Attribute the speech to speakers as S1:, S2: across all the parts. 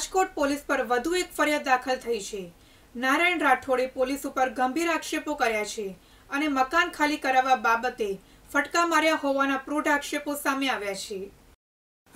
S1: Rajkot police પર વધુ એક ફરિયાદ દાખલ થઈ છે નારાયણ રાઠોડે પોલીસ ઉપર ગંભીર આક્ષેપો કર્યા છે અને મકાન ખાલી કરાવવા બાબતે ફટકા માર્યા હોવાના પ્રૂઢ આક્ષેપો સામે આવ્યા છે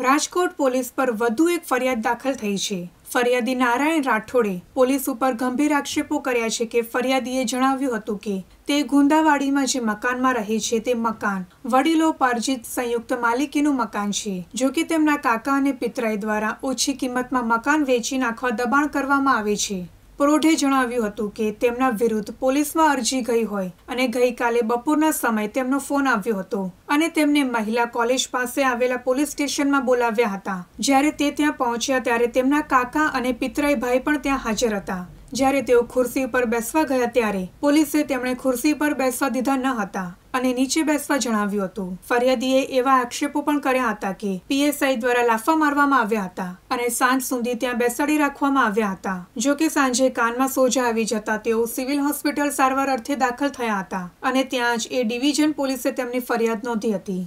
S1: રાજકોટ પોલીસ પર વધુ એક ફરિયાદ દાખલ થઈ છે ફરિયાદી નારાયણ રાઠોડે પોલીસ ઉપર ગંભીર આક્ષેપો કર્યા છે કે ફરિયાદીએ જણાવ્યું હતું કે તે ગુંદાવાડીમાં જે મકાનમાં રહે છે તે મકાન વડીલો પાર્જિત સંયુક્ત માલિકીનું મકાન છે જો કે તેમના કાકા અને પિતરાઈ દ્વારા ઓછી કિંમતમાં મકાન વેચી નાખવા દબાણ કરવામાં આવે છે પુરોઢે જણાવ્યું હતું કે તેમના વિરુદ્ધ પોલીસમાં અરજી ગઈ હોય અને ગઈકાલે બપોરના સમયે તેમનો ફોન આવ્યો હતો અને તેમને મહિલા કોલેજ પાસે આવેલા પોલીસ સ્ટેશનમાં બોલાવ્યા હતા જ્યારે તે ત્યાં પહોંચ્યા ત્યારે તેમના કાકા અને પિતરાઈ ભાઈ પણ ત્યાં હાજર હતા જ્યારે તેઓ ખુરશી પર બેસવા ગયા ત્યારે પોલીસે તેમણે ખુરશી પર બેસવા દીધા ન હતા અને નીચે બેસવા જણાવ્યું હતું ફરિયાદીએ એવા આક્ષેપો પણ કર્યા હતા કે પીએસઆઈ દ્વારા લાફા મારવામાં આવ્યા હતા અને સાંજ સુધી ત્યાં બેસાડી રાખવામાં આવ્યા હતા જો કે સાંજે કાનમાં સોજા આવી જતા તેઓ સિવિલ હોસ્પિટલ સારવાર અર્થે દાખલ થયા હતા અને ત્યાં જ એ ડિવિઝન પોલીસે તેમની ફરિયાદ નોંધી હતી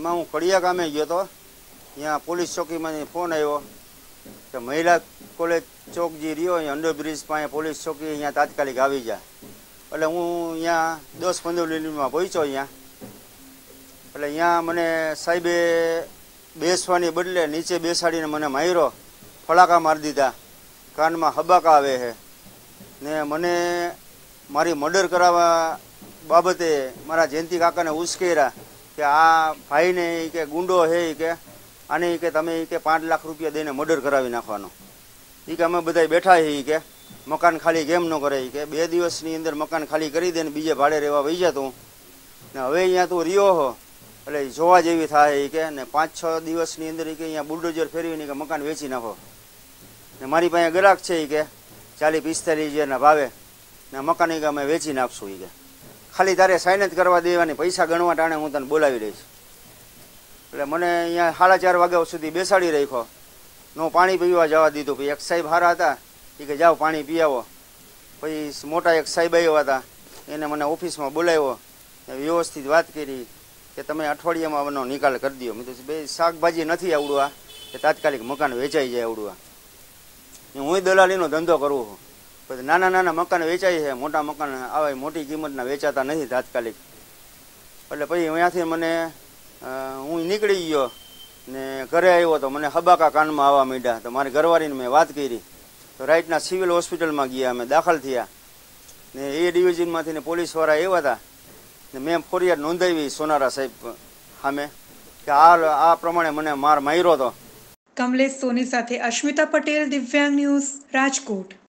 S2: એમાં હું ખડિયા ગામે ગયો હતો ત્યાં પોલીસ ચોકીમાંથી ફોન આવ્યો તો મહિલા કોલેજ ચોક જે રહ્યો અહીંયા અંડરબ્રિજ પાસે પોલીસ ચોકી અહીંયા તાત્કાલિક આવી જાય એટલે હું અહીંયા દસ પંદર મિનિટમાં પહોંચ્યો અહીંયા એટલે અહીંયા મને સાહેબે બેસવાની બદલે નીચે બેસાડીને મને માર્યો ફળાકા મારી દીધા કાનમાં હબાકા આવે છે ને મને મારી મર્ડર કરાવવા બાબતે મારા જયંતિ કાકાને ઉશ્કેર્યા કે આ ભાઈને કે ગુંડો હે કે અને કે તમે એ કે પાંચ લાખ રૂપિયા દઈને મર્ડર કરાવી નાખવાનો એ કે અમે બધા બેઠા એ કે મકાન ખાલી કેમ ન કરે કે બે દિવસની અંદર મકાન ખાલી કરી દે ને બીજે ભાડે રહેવા વહી જતું ને હવે અહીંયા તું રહ્યો હો એટલે જોવા જેવી થાય કે ને પાંચ છ દિવસની અંદર કે અહીંયા બુલડોઝર ફેરવીને કે મકાન વેચી નાખો ને મારી પાસે ગ્રાહક છે એ કે ચાલીસ પિસ્તાલીસ હજારના ભાવે ને મકાન કે અમે વેચી નાખશું એ કે ખાલી તારે સાઇન જ કરવા દેવાની પૈસા ગણવા ટાણે હું તને બોલાવી દઈશ એટલે મને અહીંયા સાડા ચાર વાગ્યા સુધી બેસાડી રાખ્યો નો પાણી પીવા જવા દીધું પછી એક સાહેબ હારા હતા એ કે જાઓ પાણી પી આવો પછી મોટા એક સાહેબ આવ્યા હતા એને મને ઓફિસમાં બોલાવ્યો વ્યવસ્થિત વાત કરી કે તમે અઠવાડિયામાં આનો નિકાલ કરી દો મેં તો બે શાકભાજી નથી આવડવા કે તાત્કાલિક મકાન વેચાઈ જાય આવડવા હું દલાલીનો ધંધો કરું છું પછી નાના નાના મકાન વેચાય છે મોટા મકાન આવે મોટી કિંમતના વેચાતા નથી તાત્કાલિક એટલે પછી અહીંયાથી મને હું નીકળી ગયો ને ઘરે આવ્યો તો મને હબાકા કાનમાં આવવા માંડ્યા તો મારી ઘરવાળીને મેં વાત કરી તો રાઈટના સિવિલ હોસ્પિટલમાં ગયા અમે દાખલ થયા ને એ ડિવિઝનમાંથી ને પોલીસવાળા એવા હતા ને મેં ફોરિયાદ નોંધાવી સોનારા સાહેબ સામે કે આ આ પ્રમાણે મને માર માર્યો હતો કમલેશ સોની સાથે
S1: અશ્મિતા પટેલ દિવ્યાંગ ન્યૂઝ રાજકોટ